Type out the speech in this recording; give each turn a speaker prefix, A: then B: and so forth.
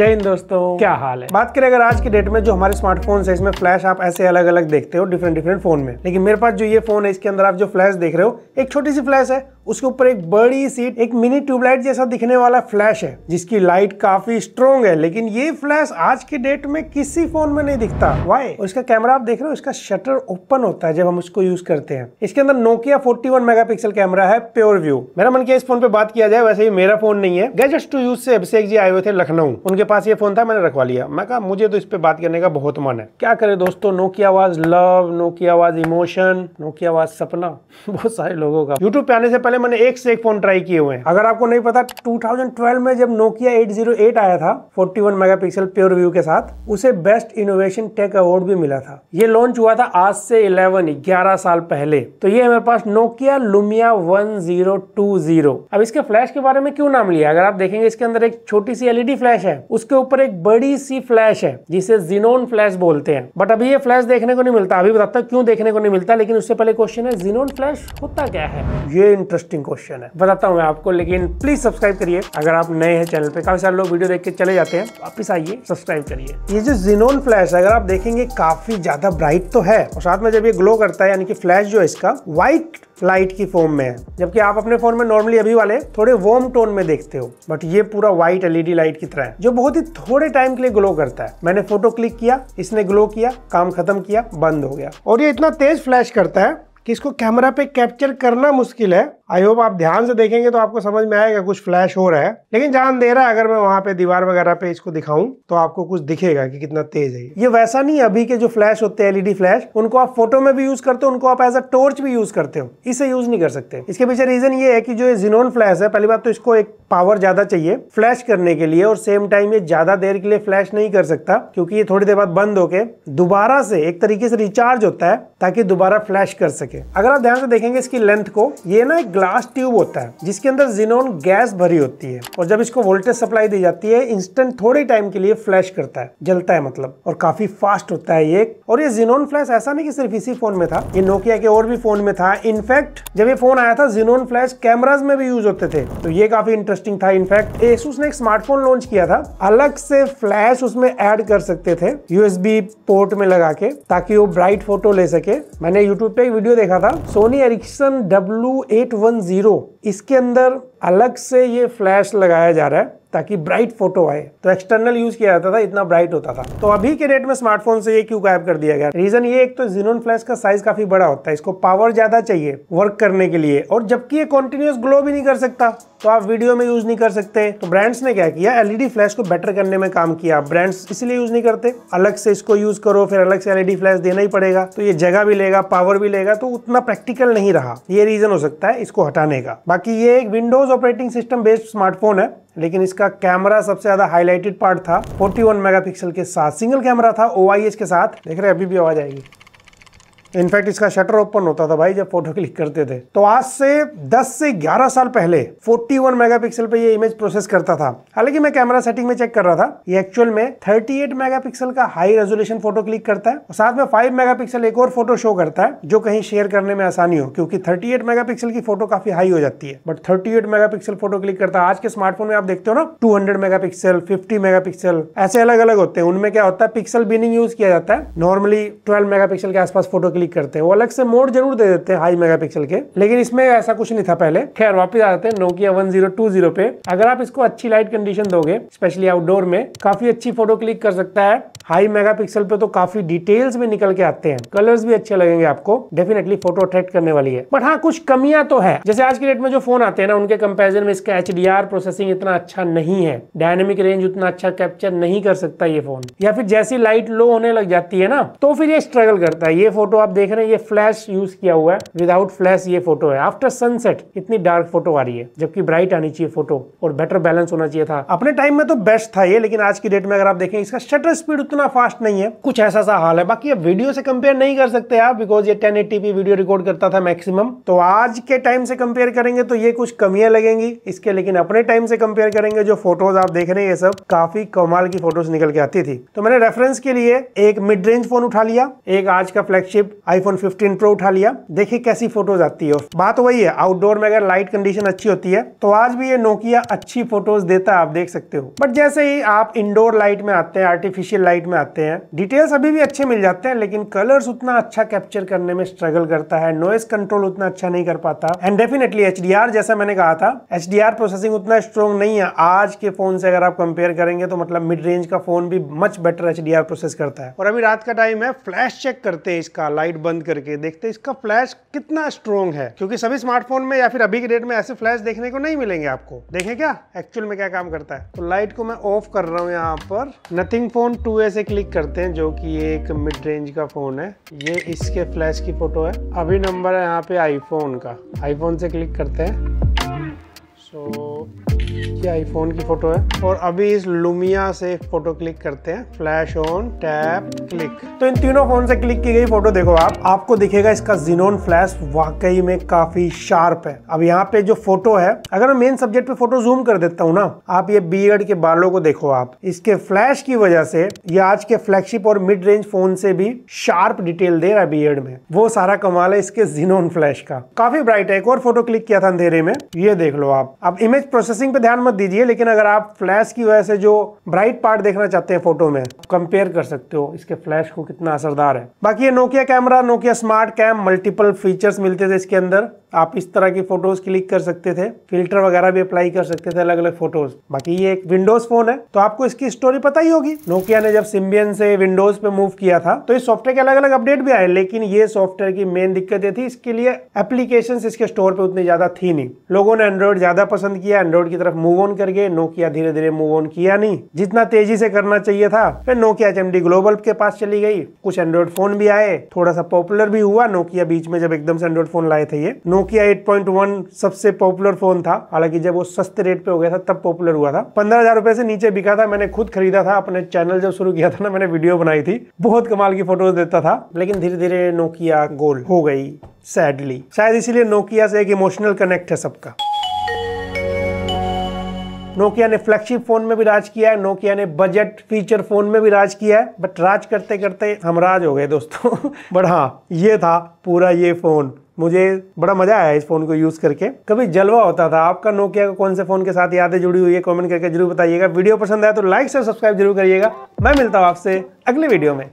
A: जय हिंद दोस्तों क्या हाल है बात करें अगर आज के डेट में जो हमारे स्मार्टफोन है इसमें फ्लैश आप ऐसे अलग अलग देखते हो डिफरेंट डिफरेंट फोन में लेकिन मेरे पास जो ये फोन है इसके अंदर आप जो फ्लैश देख रहे हो एक छोटी सी फ्लैश है उसके ऊपर एक बड़ी सी एक मिनी ट्यूबलाइट जैसा दिखने वाला फ्लैश है जिसकी लाइट काफी स्ट्रॉन्ग है लेकिन ये फ्लैश आज के डेट में किसी फोन में नहीं दिखता वाई और इसका कैमरा आप देख रहे हो इसका शटर ओपन होता है जब हम उसको यूज करते हैं इसके अंदर नोकिया 41 मेगापिक्सल कैमरा है प्योर व्यू मेरा मन किया इस फोन पे बात किया जाए वैसे ही मेरा फोन नहीं है गैजेट टू यूज से अभिषेक जी आए हुए थे लखनऊ उनके पास ये फ़ोन था मैंने रखवा लिया मैं कहा मुझे तो इस पर बात करने का बहुत मन है क्या करें दोस्तों Nokia was love Nokia was emotion Nokia was सपना बहुत सारे लोगों का यूट्यूब पे आने से पहले मैंने एक से एक फ़ोन ट्राई किए हुए हैं अगर आपको नहीं पता 2012 में जब नोकिया 808 आया था 41 मेगापिक्सल प्योर व्यू के साथ उसे बेस्ट इनोवेशन टेक अवार्ड भी मिला था ये लॉन्च हुआ था आज से इलेवन ग्यारह साल पहले तो ये हमारे पास नोकिया लुमिया वन अब इसके फ्लैश के बारे में क्यों नाम लिया अगर आप देखेंगे इसके अंदर एक छोटी सी एलईडी फ्लैश है उसके ऊपर एक बड़ी सी फ्लैश है जिसे जीनोन फ्लैश बोलते हैं बट अभी ये फ्लैश देखने को नहीं मिलता अभी बताता क्यों देखने को नहीं मिलता लेकिन उससे पहले क्वेश्चन है जिनोन फ्लैश होता क्या है ये इंटरेस्टिंग क्वेश्चन है बताता हूँ मैं आपको लेकिन प्लीज सब्सक्राइब करिए अगर आप नए हैं चैनल पे काफी सारे लोग वीडियो देख के चले जाते हैं वापिस आइए सब्सक्राइब करिए ये जो जीनोन फ्लैश अगर आप देखेंगे काफी ज्यादा ब्राइट तो है और साथ में जब ये ग्लो करता है यानी कि फ्लैश जो है इसका व्हाइट लाइट की फॉर्म में है जबकि आप अपने फोन में नॉर्मली अभी वाले थोड़े वार्म टोन में देखते हो बट ये पूरा व्हाइट एलईडी लाइट की तरह है जो बहुत ही थोड़े टाइम के लिए ग्लो करता है मैंने फोटो क्लिक किया इसने ग्लो किया काम खत्म किया बंद हो गया और ये इतना तेज फ्लैश करता है कि इसको कैमरा पे कैप्चर करना मुश्किल है आई होप आप ध्यान से देखेंगे तो आपको समझ में आएगा कुछ फ्लैश हो रहा है लेकिन जान दे रहा है अगर मैं वहाँ पे दीवार वगैरह पे इसको दिखाऊं तो आपको कुछ दिखेगा कि कितना तेज है ये वैसा नहीं अभी के जो फ्लैश होते हैं एलईडी फ्लैश e उनको आप फोटो में भी यूज करते हो उनको आप एज अ टॉर्च भी यूज करते हो इसे यूज नहीं कर सकते इसके पीछे रीजन ये है कि जो ये जिनोन फ्लैश है पहली बात तो इसको एक पावर ज़्यादा चाहिए फ्लैश करने के लिए और सेम टाइम ये ज़्यादा देर के लिए फ्लैश नहीं कर सकता क्योंकि ये थोड़ी देर बाद बंद होके दोबारा से एक तरीके से रिचार्ज होता है ताकि दोबारा फ्लैश कर सके अगर आप ध्यान से देखेंगे इसकी लेंथ को ये ना एक ग्लास ट्यूब होता है जिसके अंदर जिनोन गैस भरी होती है और जब इसको वोल्टेज सप्लाई दी जाती है इंस्टेंट थोड़े टाइम के लिए फ्लैश करता है जलता है मतलब और काफी फास्ट होता है ये और ये जिनोन फ्लैश ऐसा नहीं कि सिर्फ इसी फोन में था ये नोकिया के और भी फोन में था इनफैक्ट जब ये फोन आया था जिनोन फ्लैश कैमराज में भी यूज होते थे तो ये काफी इंटरेस्ट इंटरेस्टिंग था इनफैक्ट एसूस ने एक स्मार्टफोन लॉन्च किया था अलग से फ्लैश उसमें ऐड कर सकते थे यूएसबी पोर्ट में लगा के ताकि वो ब्राइट फोटो ले सके मैंने यूट्यूब पे एक वीडियो देखा था सोनी एरिक्सन डब्ल्यू इसके अंदर अलग से ये फ्लैश लगाया जा रहा है ताकि ब्राइट फोटो आए तो एक्सटर्नल यूज किया जाता था इतना ब्राइट होता था तो अभी के डेट में स्मार्टफोन से ये क्यों गायब कर दिया गया रीजन ये एक तो जीनोन फ्लैश का साइज काफी बड़ा होता है इसको पावर ज्यादा चाहिए वर्क करने के लिए और जबकि ये कॉन्टिन्यूस ग्लो भी नहीं कर सकता तो आप वीडियो में यूज नहीं कर सकते तो ब्रांड्स ने क्या किया एलईडी फ्लैश e को बेटर करने में काम किया ब्रांड्स इसलिए यूज नहीं करते अलग से इसको यूज करो फिर अलग से एलईडी फ्लैश e देना ही पड़ेगा तो ये जगह भी लेगा पावर भी लेगा तो उतना प्रैक्टिकल नहीं रहा ये रीजन हो सकता है इसको हटाने का बाकी ये एक Windows operating system based smartphone है लेकिन इसका कैमरा सबसे ज़्यादा हाईलाइटेड पार्ट था 41 मेगापिक्सल के साथ सिंगल कैमरा था ओ के साथ देख रहे अभी भी आवाज़ आएगी इनफैक्ट इसका शटर ओपन होता था भाई जब फोटो क्लिक करते थे तो आज से 10 से 11 साल पहले 41 मेगापिक्सल पे ये इमेज प्रोसेस करता था हालांकि मैं कैमरा सेटिंग में चेक कर रहा था ये एक्चुअल में 38 मेगापिक्सल का हाई रेजोल्यूशन फोटो क्लिक करता है और साथ में 5 मेगापिक्सल एक और फोटो शो करता है जो कहीं शेयर करने में आसानी हो क्योंकि थर्टी एट की फोटो काफी हाई हो जाती है but thirty eight photo click करता है आज के स्मार्टफोन में आप देखते हो ना टू हंड्रेड मेगा पिक्सल ऐसे अलग अलग होते हैं उनमें क्या होता है पिक्सल बिनिंग यूज किया जाता है नॉर्मली ट्वेल्व मेगा के आसपास फोटो क्लिक करते हैं वो अलग से मोड जरूर दे देते हैं हाई मेगापिक्सल के लेकिन इसमें ऐसा कुछ नहीं था पहले खैर वापस आ जाते हैं नोकिया 1020 पे अगर आप इसको अच्छी लाइट कंडीशन दोगे स्पेशली आउटडोर में काफी अच्छी फोटो क्लिक कर सकता है हाई मेगापिक्सल पे तो काफी डिटेल्स में निकल के आते हैं कलर्स भी अच्छे लगेंगे आपको डेफिनेटली फोटो अट्रैक्ट करने वाली है बट हाँ कुछ कमियां तो है जैसे आज के डेट में जो फोन आते हैं ना उनके कंपेरिजन में इसका एच प्रोसेसिंग इतना अच्छा नहीं है डायनेमिक रेंज उतना अच्छा कैप्चर नहीं कर सकता ये फोन या फिर जैसी लाइट लो होने लग जाती है ना तो फिर ये स्ट्रगल करता है ये फोटो आप देख रहे हैं ये फ्लैश यूज किया हुआ है विदाउट फ्लैश ये फोटो है आफ्टर सनसेट इतनी डार्क फोटो आ रही है जबकि ब्राइट आनी चाहिए फोटो और बेटर बैलेंस होना चाहिए था अपने टाइम में तो बेस्ट था ये लेकिन आज की डेट में अगर आप देखें इसका शटर स्पीड उतना इतना फास्ट नहीं है कुछ ऐसा सा हाल है बाकी अब वीडियो से कंपेयर नहीं कर सकते आप बिकॉज ये टेन एट्टी वीडियो रिकॉर्ड करता था मैक्सिमम तो आज के टाइम से कंपेयर करेंगे तो ये कुछ कमियां लगेंगी इसके लेकिन अपने टाइम से कंपेयर करेंगे जो फोटोज आप देख रहे हैं ये सब काफी कमाल की फोटोज निकल के आती थी तो मैंने रेफरेंस के लिए एक मिड रेंज फोन उठा लिया एक आज का फ्लैगशिप आईफोन फिफ्टीन प्रो उठा लिया देखिए कैसी फोटोज आती है बात वही है आउटडोर में अगर लाइट कंडीशन अच्छी होती है तो आज भी ये नोकिया अच्छी फोटोज देता है आप देख सकते हो बट जैसे ही आप इंडोर लाइट में आते हैं आर्टिफिशियल लाइट में आते हैं डिटेल्स अभी भी अच्छे मिल जाते हैं लेकिन कलर्स उतना अच्छा कैप्चर करने में स्ट्रगल करता है नॉइस कंट्रोल उतना अच्छा नहीं कर पाता एंड डेफिनेटली एच जैसा मैंने कहा था एच प्रोसेसिंग उतना स्ट्रॉन्ग नहीं है आज के फोन से अगर आप कंपेयर करेंगे तो मतलब मिड रेंज का फोन भी मच बेटर एच प्रोसेस करता है और अभी रात का टाइम है फ्लैश चेक करते हैं इसका लाइट बंद करके देखते हैं इसका फ्लैश कितना स्ट्रॉन्ग है क्योंकि सभी स्मार्टफोन में या फिर अभी के डेट में ऐसे फ्लैश देखने को नहीं मिलेंगे आपको देखें क्या एक्चुअल में क्या काम करता है तो लाइट को मैं ऑफ कर रहा हूँ यहाँ पर नथिंग फोन टू से क्लिक करते हैं जो कि ये एक मिड रेंज का फ़ोन है ये इसके फ्लैश की फ़ोटो है अभी नंबर है यहाँ पे आईफोन का आईफोन से क्लिक करते हैं सो so, ये आईफोन की फ़ोटो है और अभी इस लुमिया से फ़ोटो क्लिक करते हैं फ्लैश ऑन टैप क्लिक तो इन तीनों फ़ोन से क्लिक की गई फ़ोटो देखो आप आपको दिखेगा इसका जिनोन फ्लैश वाकई में काफ़ी शार्प है अब यहाँ पे जो फोटो है अगर मैं मेन सब्जेक्ट पे फोटो जूम कर देता हूँ ना आप ये बी के बालों को देखो आप इसके फ्लैश की वजह से ये आज के फ्लैगशिप और मिड रेंज फोन से भी शार्प डिटेल दे रहा है बी में वो सारा कमाल है इसके जिनोन फ्लैश का काफ़ी ब्राइट है एक और फोटो क्लिक किया था अंधेरे में ये देख लो आप अब इमेज प्रोसेसिंग पे ध्यान मत दीजिए लेकिन अगर आप फ्लैश की वजह से जो ब्राइट पार्ट देखना चाहते हैं फोटो में कंपेयर कर सकते हो इसके फ्लैश को कितना असरदार है बाकी ये Nokia camera Nokia smart cam multiple features मिलते थे इसके अंदर आप इस तरह की फोटोज क्लिक कर सकते थे फिल्टर वगैरह भी अप्लाई कर सकते थे अलग अलग फोटोज बाकी ये एक विंडोज फोन है तो आपको इसकी स्टोरी पता ही होगी नोकिया ने जब सिम्बियन से विंडोज पे मूव किया था तो इस सॉफ्टवेयर के अलग अलग अपडेट भी आए लेकिन ये सॉफ्टवेयर की मेन दिक्कत ये थी इसके लिए एप्लीकेशन इसके स्टोर पे उतनी ज्यादा थी नहीं लोगों ने एंड्रॉइड ज्यादा पसंद किया एंड्रॉइड की तरफ मूव ऑन कर गए नोकिया धीरे धीरे मूव ऑन किया नहीं जितना तेजी से करना चाहिए था फिर नोकिया एच ग्लोबल के पास चली गई कुछ एंड्रॉइड फोन भी आए थोड़ा सा पॉपुलर भी हुआ नोकिया बीच में जब एकदम से एंड्रॉइड फोन लाए थे ये नोकिया 8.1 सबसे पॉपुलर फोन था हालांकि जब वो सस्ते रेट पे हो गया था तब पॉपुलर हुआ था पंद्रह हजार रुपए से नीचे बिका था मैंने खुद खरीदा था अपने चैनल जब शुरू किया था ना मैंने वीडियो बनाई थी बहुत कमाल की फोटोज देता था लेकिन धीरे धीरे नोकिया गोल हो गई सैडली शायद इसीलिए नोकिया से एक इमोशनल कनेक्ट है सबका नोकिया ने फ्लैगशिप फोन में भी राज किया है नोकिया ने बजट फीचर फोन में भी राज किया है बट राज करते करते हम राज हो गए दोस्तों बट हाँ ये था पूरा ये फोन मुझे बड़ा मजा आया इस फोन को यूज करके कभी जलवा होता था आपका नोकिया का कौन से फोन के साथ यादें जुड़ी हुई है कमेंट करके जरूर बताइएगा वीडियो पसंद आया तो लाइक से सब्सक्राइब जरूर करिएगा मैं मिलता हूँ आपसे अगले वीडियो में